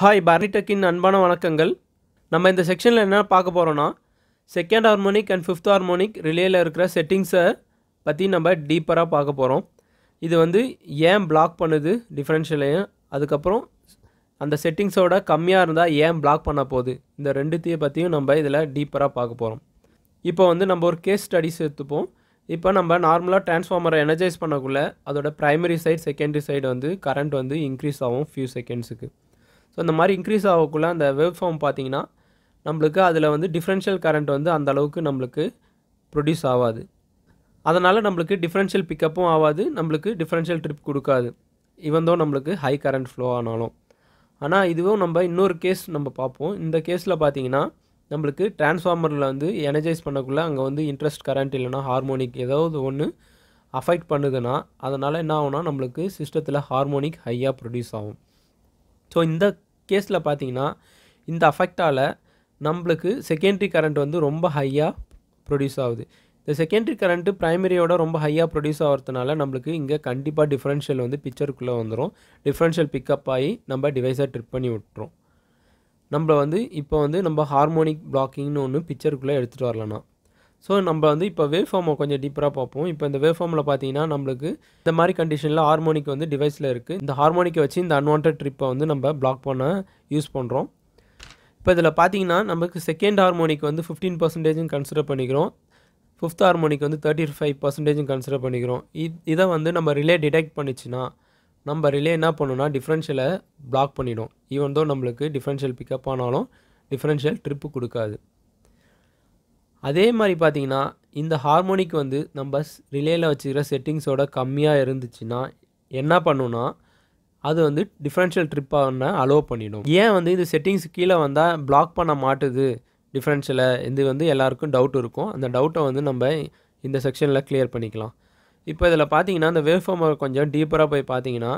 hi பர்னிடெக்கின் அன்பான வணக்கங்கள் நம்ம இந்த செக்ஷனில் என்ன பார்க்க போகிறோன்னா second harmonic and fifth harmonic ரிலேயில் இருக்கிற செட்டிங்ஸை பற்றி நம்ம டீப்பராக பார்க்க போகிறோம் இது வந்து ஏன் பிளாக் பண்ணுது டிஃப்ரென்ஷியலையும் அதுக்கப்புறம் அந்த செட்டிங்ஸோட கம்மியாக இருந்தால் ஏன் பிளாக் பண்ண போகுது இந்த ரெண்டுத்தையும் பற்றியும் நம்ம இதில் டீப்பராக பார்க்க போகிறோம் இப்போ வந்து நம்ம ஒரு கேஸ் ஸ்டடிஸ் எடுத்துப்போம் இப்போ நம்ம நார்மலாக டிரான்ஸ்ஃபார்மரை எனர்ஜைஸ் பண்ணக்குள்ளே அதோட ப்ரைமரி சைடு செகண்டரி சைடு வந்து கரண்ட் வந்து இன்க்ரீஸ் ஆகும் ஃபியூ செகண்ட்ஸுக்கு இந்த மாதிரி இன்க்ரீஸ் ஆகக்குள்ளே அந்த வெவ் ஃபார்ம் பார்த்திங்கன்னா நம்மளுக்கு அதில் வந்து டிஃப்ரென்ஷியல் கரண்ட் வந்து அந்த அளவுக்கு நம்மளுக்கு ப்ரொடியூஸ் ஆகாது அதனால் நம்மளுக்கு டிஃப்ரென்ஷியல் பிக்கப்பும் ஆகாது நம்மளுக்கு டிஃப்ரென்ஷியல் ட்ரிப் கொடுக்காது இவந்தோ நம்மளுக்கு ஹை கரண்ட் ஃப்ளோ ஆனாலும் ஆனால் இதுவும் நம்ம இன்னொரு கேஸ் நம்ம பார்ப்போம் இந்த கேஸில் பார்த்தீங்கன்னா நம்மளுக்கு டிரான்ஸ்ஃபார்மரில் வந்து எனர்ஜைஸ் பண்ணக்குள்ளே அங்கே வந்து இன்ட்ரெஸ்ட் கரண்ட் இல்லைனா ஹார்மோனிக் ஏதாவது ஒன்று அஃபெக்ட் பண்ணுதுன்னா அதனால் என்ன ஆகும்னா நம்மளுக்கு சிஸ்டத்தில் ஹார்மோனிக் ஹையாக ப்ரொடியூஸ் ஆகும் ஸோ இந்த கேஸில் பார்த்தீங்கன்னா இந்த அஃபெக்டால் நம்மளுக்கு செகண்ட்ரி கரண்ட் வந்து ரொம்ப ஹையாக ப்ரொடியூஸ் ஆகுது இந்த செகண்ட்ரி கரண்ட்டு ப்ரைமரியோட ரொம்ப ஹையாக ப்ரொடியூஸ் ஆகிறதுனால நம்மளுக்கு இங்கே கண்டிப்பாக டிஃப்ரென்ஷியல் வந்து பிக்சருக்குள்ளே வந்துடும் டிஃப்ரென்ஷியல் பிக்கப் ஆகி நம்ம டிவைஸை ட்ரிப் பண்ணி விட்டுரும் நம்மளை வந்து இப்போ வந்து நம்ம ஹார்மோனிக் பிளாக்கிங்னு ஒன்று பிக்சருக்குள்ளே எடுத்துகிட்டு வரலன்னா ஸோ நம்ம வந்து இப்போ வேவ் ஃபார்மை கொஞ்சம் டீப்பராக பார்ப்போம் இப்போ இந்த வேவ் ஃபார்மில் பார்த்தீங்கன்னா நம்மளுக்கு இந்த மாதிரி கண்டிஷனில் ஹார்மோனிக் வந்து டிவைஸில் இருக்குது இந்த ஹார்மோனிக்கை வச்சு இந்த அன்வான்ட் ட்ரிப்பை வந்து நம்ம பிளாக் பண்ண யூஸ் பண்ணுறோம் இப்போ இதில் பார்த்தீங்கன்னா நமக்கு செகண்ட் ஹார்மோனிக் வந்து ஃபிஃப்டீன் பர்சன்டேஜும் கன்சிடர் பண்ணிக்கிறோம் ஃபிஃப்த் ஹார்மோனிக் வந்து தேர்ட்டி ஃபைவ் பர்சன்டேஜும் கன்சிடர் பண்ணிக்கிறோம் இதை வந்து நம்ம ரிலே டிடெக்ட் பண்ணிச்சுன்னா நம்ம ரிலே என்ன பண்ணணும்னா டிஃப்ரென்ஷியலை பிளாக் பண்ணிடும் ஈவன் தோ நம்மளுக்கு டிஃப்ரென்ஷியல் பிக்கப் ஆனாலும் டிஃப்ரென்ஷியல் ட்ரிப்பு கொடுக்காது அதே மாதிரி பார்த்தீங்கன்னா இந்த ஹார்மோனிக் வந்து நம்ம ரிலேயில் வச்சுக்கிற செட்டிங்ஸோட கம்மியாக இருந்துச்சுன்னா என்ன பண்ணுன்னா அது வந்து டிஃப்ரென்ஷியல் ட்ரிப் ஆன அலோவ் பண்ணிடும் ஏன் வந்து இந்த செட்டிங்ஸ் கீழே வந்தால் பிளாக் பண்ண மாட்டுது டிஃப்ரென்ஷியலை இது வந்து எல்லாருக்கும் டவுட் இருக்கும் அந்த டவுட்டை வந்து நம்ம இந்த செக்ஷனில் கிளியர் பண்ணிக்கலாம் இப்போ இதில் பார்த்தீங்கன்னா அந்த வேஃபார்மை கொஞ்சம் டீப்பராக போய் பார்த்தீங்கன்னா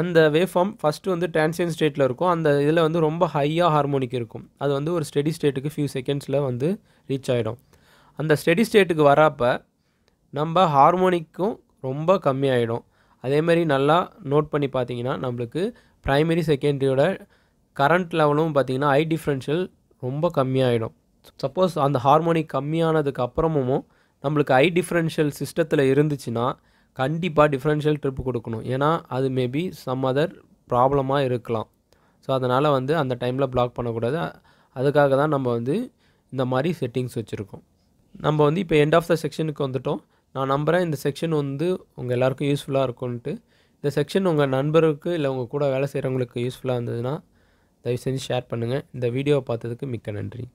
அந்த வேஃபார்ம் ஃபஸ்ட்டு வந்து டிரான்சியன் ஸ்டேட்டில் இருக்கும் அந்த இதில் வந்து ரொம்ப ஹையாக ஹார்மோனிக் இருக்கும் அது வந்து ஒரு ஸ்டெடி ஸ்டேட்டுக்கு ஃபியூ செகண்ட்ஸில் வந்து ரீச் ஆகிடும் அந்த ஸ்டெடி ஸ்டேட்டுக்கு வரப்போ நம்ம ஹார்மோனிக்கும் ரொம்ப கம்மியாயிடும் அதேமாதிரி நல்லா நோட் பண்ணி பார்த்தீங்கன்னா நம்மளுக்கு ப்ரைமரி செகண்டரியோட கரண்ட் லெவலும் பார்த்திங்கன்னா ஐ டிஃப்ரென்ஷியல் ரொம்ப கம்மியாகிடும் சப்போஸ் அந்த ஹார்மோனிக் கம்மியானதுக்கு அப்புறமும் நம்மளுக்கு ஐ டிஃப்ரென்ஷியல் சிஸ்டத்தில் இருந்துச்சுன்னா கண்டிப்பாக டிஃப்ரென்ஷியல் ட்ரிப் கொடுக்கணும் ஏன்னா அது மேபி சம் அதர் ப்ராப்ளமாக இருக்கலாம் ஸோ அதனால் வந்து அந்த டைமில் பிளாக் பண்ணக்கூடாது அதுக்காக தான் நம்ம வந்து இந்த மாதிரி செட்டிங்ஸ் வச்சுருக்கோம் நம்ம வந்து இப்போ எண்ட் ஆஃப் த செக்ஷனுக்கு வந்துட்டோம் நான் நம்புகிறேன் இந்த செக்ஷன் வந்து உங்கள் எல்லாருக்கும் யூஸ்ஃபுல்லாக இருக்கும்ன்ட்டு இந்த செக்ஷன் உங்கள் நண்பருக்கு இல்லை உங்கள் கூட வேலை செய்கிறவங்களுக்கு யூஸ்ஃபுல்லாக இருந்ததுன்னா தயவு செஞ்சு ஷேர் பண்ணுங்கள் இந்த வீடியோவை பார்த்ததுக்கு மிக்க நன்றி